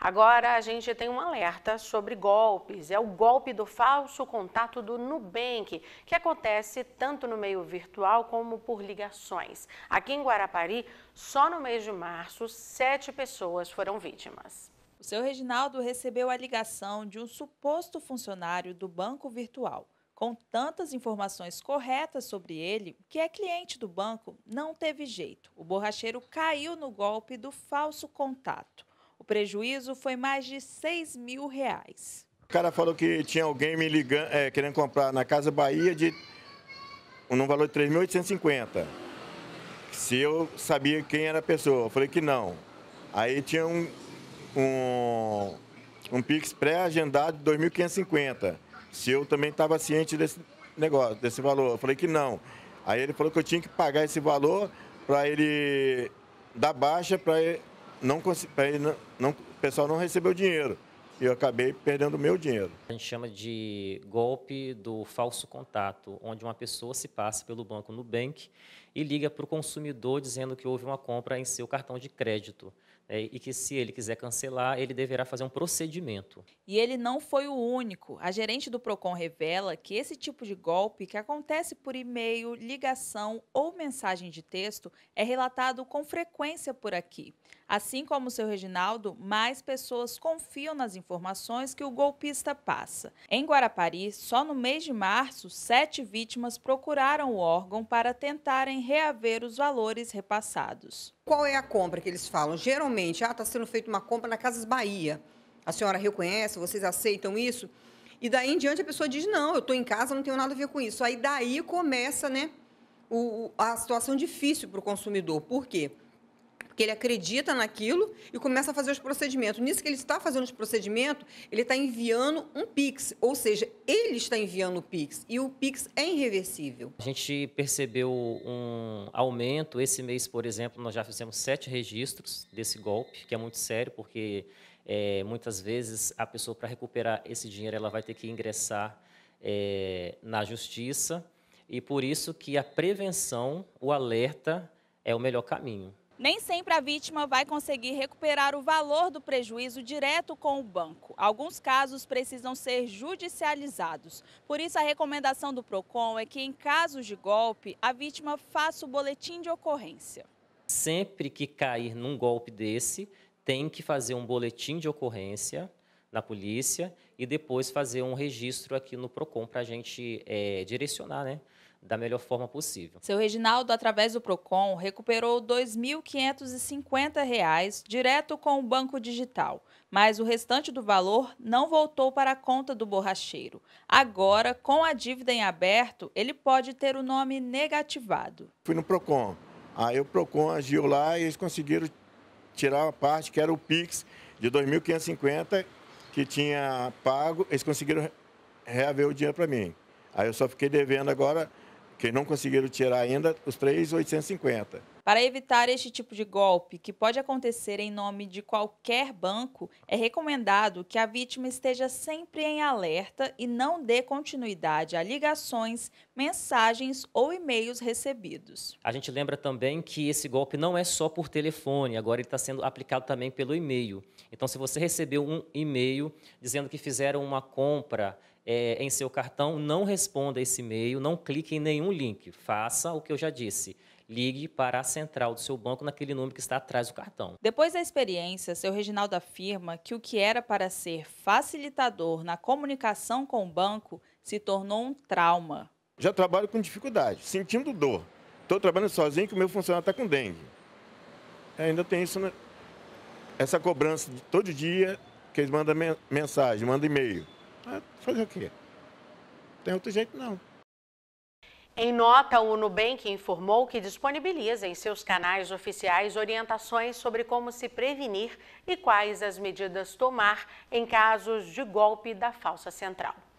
Agora a gente tem um alerta sobre golpes. É o golpe do falso contato do Nubank, que acontece tanto no meio virtual como por ligações. Aqui em Guarapari, só no mês de março, sete pessoas foram vítimas. O seu Reginaldo recebeu a ligação de um suposto funcionário do banco virtual. Com tantas informações corretas sobre ele, que é cliente do banco, não teve jeito. O borracheiro caiu no golpe do falso contato. O prejuízo foi mais de 6 mil reais. O cara falou que tinha alguém me ligando, é, querendo comprar na Casa Bahia de um valor de 3.850. Se eu sabia quem era a pessoa, eu falei que não. Aí tinha um, um, um Pix pré-agendado de 2.550. Se eu também estava ciente desse negócio, desse valor, eu falei que não. Aí ele falou que eu tinha que pagar esse valor para ele dar baixa, para ele não, não, não, o pessoal não recebeu dinheiro. E eu acabei perdendo o meu dinheiro. A gente chama de golpe do falso contato, onde uma pessoa se passa pelo banco Nubank e liga para o consumidor dizendo que houve uma compra em seu cartão de crédito é, e que se ele quiser cancelar, ele deverá fazer um procedimento. E ele não foi o único. A gerente do Procon revela que esse tipo de golpe que acontece por e-mail, ligação ou mensagem de texto é relatado com frequência por aqui. Assim como o seu Reginaldo, mais pessoas confiam nas informações que o golpista passa. Em Guarapari, só no mês de março, sete vítimas procuraram o órgão para tentarem reaver os valores repassados. Qual é a compra que eles falam? Geralmente, ah, está sendo feita uma compra na Casas Bahia. A senhora reconhece? Vocês aceitam isso? E daí em diante a pessoa diz: não, eu estou em casa, não tenho nada a ver com isso. Aí daí começa né, o, a situação difícil para o consumidor. Por quê? Porque porque ele acredita naquilo e começa a fazer os procedimentos. Nisso que ele está fazendo os procedimentos, ele está enviando um PIX, ou seja, ele está enviando o PIX e o PIX é irreversível. A gente percebeu um aumento. Esse mês, por exemplo, nós já fizemos sete registros desse golpe, que é muito sério, porque é, muitas vezes a pessoa, para recuperar esse dinheiro, ela vai ter que ingressar é, na justiça. E por isso que a prevenção, o alerta, é o melhor caminho. Nem sempre a vítima vai conseguir recuperar o valor do prejuízo direto com o banco. Alguns casos precisam ser judicializados. Por isso, a recomendação do PROCON é que, em casos de golpe, a vítima faça o boletim de ocorrência. Sempre que cair num golpe desse, tem que fazer um boletim de ocorrência na polícia e depois fazer um registro aqui no PROCON para a gente é, direcionar, né? Da melhor forma possível. Seu Reginaldo, através do PROCON, recuperou R$ 2.550 direto com o Banco Digital, mas o restante do valor não voltou para a conta do borracheiro. Agora, com a dívida em aberto, ele pode ter o nome negativado. Fui no PROCON. Aí o PROCON agiu lá e eles conseguiram tirar a parte que era o PIX de R$ 2.550 que tinha pago, eles conseguiram reaver o dinheiro para mim. Aí eu só fiquei devendo agora, que não conseguiram tirar ainda, os 3,850. Para evitar este tipo de golpe, que pode acontecer em nome de qualquer banco, é recomendado que a vítima esteja sempre em alerta e não dê continuidade a ligações, mensagens ou e-mails recebidos. A gente lembra também que esse golpe não é só por telefone, agora ele está sendo aplicado também pelo e-mail. Então, se você recebeu um e-mail dizendo que fizeram uma compra é, em seu cartão, não responda esse e-mail, não clique em nenhum link. Faça o que eu já disse ligue para a central do seu banco naquele número que está atrás do cartão. Depois da experiência, seu Reginaldo afirma que o que era para ser facilitador na comunicação com o banco se tornou um trauma. Já trabalho com dificuldade, sentindo dor. Estou trabalhando sozinho que o meu funcionário está com dengue. Ainda tem isso, essa cobrança de todo dia que eles mandam mensagem, mandam e-mail. Ah, fazer o quê? Tem outro jeito não. Em nota, o Nubank informou que disponibiliza em seus canais oficiais orientações sobre como se prevenir e quais as medidas tomar em casos de golpe da falsa central.